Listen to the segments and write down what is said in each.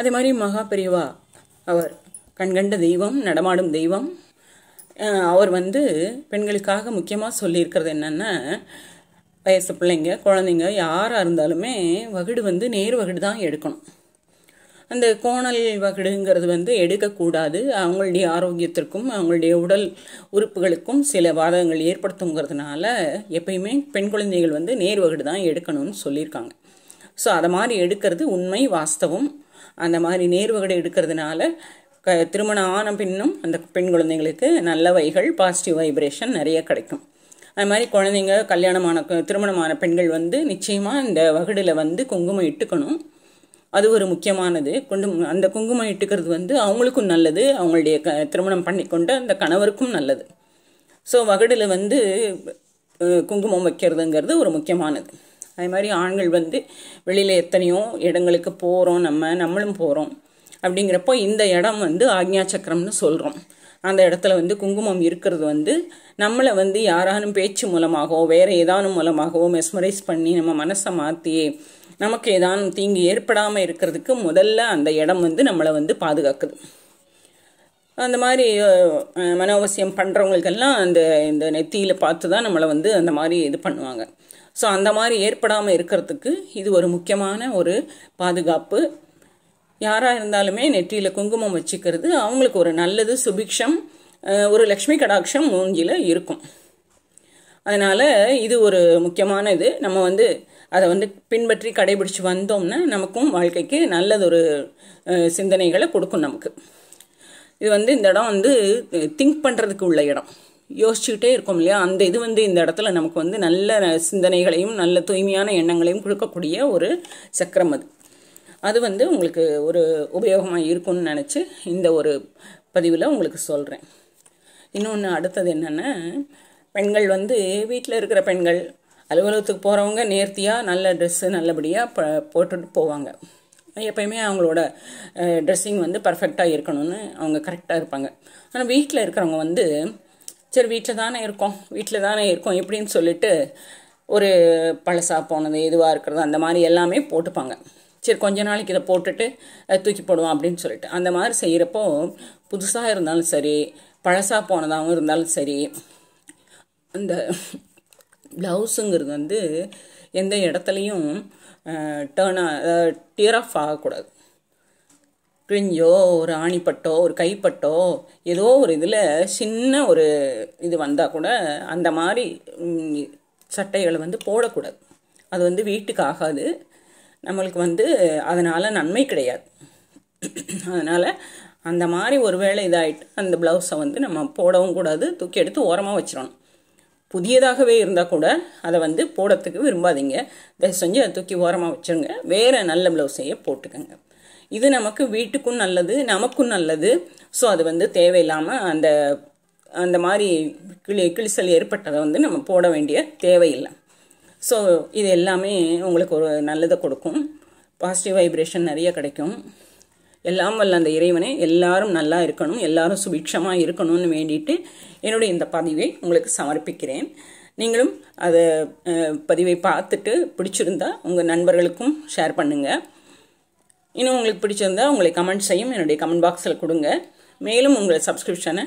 அதே மாதிரி மகா பெரியவா அவர் கண்கண்ட தெய்வம் நடமாடும் தெய்வம் அவர் வந்து பெண்களுக்காக முக்கியமாக சொல்லியிருக்கிறது என்னென்னா வயசு பிள்ளைங்க குழந்தைங்க யாராக இருந்தாலுமே வகுடு வந்து நேர் வகுடு தான் எடுக்கணும் அந்த கோணல் வகுடுங்கிறது வந்து எடுக்கக்கூடாது அவங்களுடைய ஆரோக்கியத்திற்கும் அவங்களுடைய உடல் உறுப்புகளுக்கும் சில வாதங்கள் ஏற்படுத்துங்கிறதுனால எப்பயுமே பெண் குழந்தைகள் வந்து நேர் வகுடு தான் எடுக்கணும்னு சொல்லியிருக்காங்க ஸோ அதை மாதிரி எடுக்கிறது உண்மை வாஸ்தவம் அந்த மாதிரி நேர்வுகளை எடுக்கிறதுனால க திருமணம் ஆன பின்னும் அந்த பெண் குழந்தைங்களுக்கு நல்ல வைகள் பாசிட்டிவ் வைப்ரேஷன் நிறைய கிடைக்கும் அது மாதிரி குழந்தைங்க கல்யாணமான திருமணமான பெண்கள் வந்து நிச்சயமாக இந்த வகுடில் வந்து குங்குமம் இட்டுக்கணும் அது ஒரு முக்கியமானது கொண்டு அந்த குங்குமம் இட்டுக்கிறது வந்து அவங்களுக்கும் நல்லது அவங்களுடைய க திருமணம் பண்ணிக்கொண்ட அந்த கணவருக்கும் நல்லது ஸோ வகுடில் வந்து குங்குமம் வைக்கிறதுங்கிறது ஒரு முக்கியமானது அது மாதிரி ஆண்கள் வந்து வெளியில் எத்தனையோ இடங்களுக்கு போகிறோம் நம்ம நம்மளும் போகிறோம் அப்படிங்கிறப்போ இந்த இடம் வந்து ஆக்ஞா சக்கரம்னு சொல்கிறோம் அந்த இடத்துல வந்து குங்குமம் இருக்கிறது வந்து நம்மளை வந்து யாராலும் பேச்சு மூலமாகவோ வேறு ஏதானும் மூலமாகவோ மெஸ்மரைஸ் பண்ணி நம்ம மனசை மாற்றி நமக்கு ஏதானும் தீங்கு ஏற்படாமல் இருக்கிறதுக்கு முதல்ல அந்த இடம் வந்து நம்மளை வந்து பாதுகாக்குது அந்த மாதிரி மன அவசியம் பண்ணுறவங்களுக்கெல்லாம் அந்த இந்த நெத்தியில் பார்த்து தான் நம்மளை வந்து அந்த மாதிரி இது பண்ணுவாங்க ஸோ அந்த மாதிரி ஏற்படாமல் இருக்கிறதுக்கு இது ஒரு முக்கியமான ஒரு பாதுகாப்பு யாராக இருந்தாலுமே நெற்றியில் குங்குமம் வச்சுக்கிறது அவங்களுக்கு ஒரு நல்லது சுபிக்ஷம் ஒரு லக்ஷ்மி கடாட்சம் மூஞ்சியில் இருக்கும் அதனால் இது ஒரு முக்கியமான இது நம்ம வந்து அதை வந்து பின்பற்றி கடைபிடிச்சு வந்தோம்னா நமக்கும் வாழ்க்கைக்கு நல்லதொரு சிந்தனைகளை கொடுக்கும் நமக்கு இது வந்து இந்த இடம் வந்து திங்க் பண்ணுறதுக்கு உள்ள இடம் யோசிச்சுக்கிட்டே இருக்கும் இல்லையா அந்த இது வந்து இந்த இடத்துல நமக்கு வந்து நல்ல சிந்தனைகளையும் நல்ல தூய்மையான எண்ணங்களையும் கொடுக்கக்கூடிய ஒரு சக்கரம் அது அது வந்து உங்களுக்கு ஒரு உபயோகமாக இருக்கும்னு நினச்சி இந்த ஒரு பதிவில் உங்களுக்கு சொல்கிறேன் இன்னொன்று அடுத்தது என்னென்னா பெண்கள் வந்து வீட்டில் இருக்கிற பெண்கள் அலுவலகத்துக்கு போகிறவங்க நேர்த்தியாக நல்ல ட்ரெஸ்ஸு நல்லபடியாக ப போட்டுட்டு போவாங்க எப்பயுமே அவங்களோட ட்ரெஸ்ஸிங் வந்து பர்ஃபெக்டாக இருக்கணும்னு அவங்க கரெக்டாக இருப்பாங்க ஆனால் வீட்டில் இருக்கிறவங்க வந்து சரி வீட்டில் தானே இருக்கோம் வீட்டில் தானே இருக்கோம் எப்படின்னு சொல்லிட்டு ஒரு பழசாக போனது எதுவாக இருக்கிறது அந்த மாதிரி எல்லாமே போட்டுப்பாங்க சரி கொஞ்ச நாளைக்கு இதை போட்டுட்டு தூக்கி போடுவோம் அப்படின்னு சொல்லிட்டு அந்த மாதிரி செய்கிறப்போ புதுசாக இருந்தாலும் சரி பழசாக போனதாகவும் இருந்தாலும் சரி அந்த ப்ளவுஸுங்கிறது வந்து எந்த இடத்துலையும் டேர்ன் டியர் ஆஃப் ஆகக்கூடாது கிரிஞ்சோ ஒரு ஆணிப்பட்டோ ஒரு கைப்பட்டோ ஏதோ ஒரு இதில் சின்ன ஒரு இது வந்தால் கூட அந்த மாதிரி சட்டைகளை வந்து போடக்கூடாது அது வந்து வீட்டுக்கு ஆகாது நம்மளுக்கு வந்து அதனால் நன்மை கிடையாது அதனால் அந்த மாதிரி ஒரு வேளை இதாகிட்டு அந்த ப்ளவுஸை வந்து நம்ம போடவும் கூடாது தூக்கி எடுத்து ஓரமாக வச்சிடணும் புதியதாகவே இருந்தால் கூட அதை வந்து போடுறதுக்கு விரும்பாதீங்க தயவு செஞ்சு அதை தூக்கி ஓரமாக வச்சுருங்க வேறு நல்ல ப்ளவுஸையே போட்டுக்கோங்க இது நமக்கு வீட்டுக்கும் நல்லது நமக்கும் நல்லது ஸோ அது வந்து தேவையில்லாமல் அந்த அந்த மாதிரி கிளி கிளிசல் ஏற்பட்டதை வந்து நம்ம போட வேண்டிய தேவையில்லை ஸோ இது எல்லாமே உங்களுக்கு ஒரு நல்லதை கொடுக்கும் பாசிட்டிவ் வைப்ரேஷன் நிறைய கிடைக்கும் எல்லாம் வல்ல அந்த இறைவனை எல்லாரும் நல்லா இருக்கணும் எல்லாரும் சுபிட்சமாக இருக்கணும்னு வேண்டிட்டு என்னுடைய இந்த பதிவை உங்களுக்கு சமர்ப்பிக்கிறேன் நீங்களும் அதை பதிவை பார்த்துட்டு பிடிச்சிருந்தா உங்கள் நண்பர்களுக்கும் ஷேர் பண்ணுங்கள் இன்னும் உங்களுக்கு பிடிச்சிருந்தா உங்களை கமெண்ட் செய்யும் என்னுடைய கமெண்ட் பாக்ஸில் கொடுங்க மேலும் உங்கள் சப்ஸ்கிரிப்ஷனை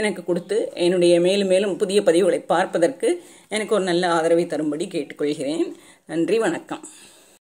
எனக்கு கொடுத்து என்னுடைய மேலும் மேலும் புதிய பதிவுகளை பார்ப்பதற்கு எனக்கு ஒரு நல்ல ஆதரவை தரும்படி கேட்டுக்கொள்கிறேன் நன்றி வணக்கம்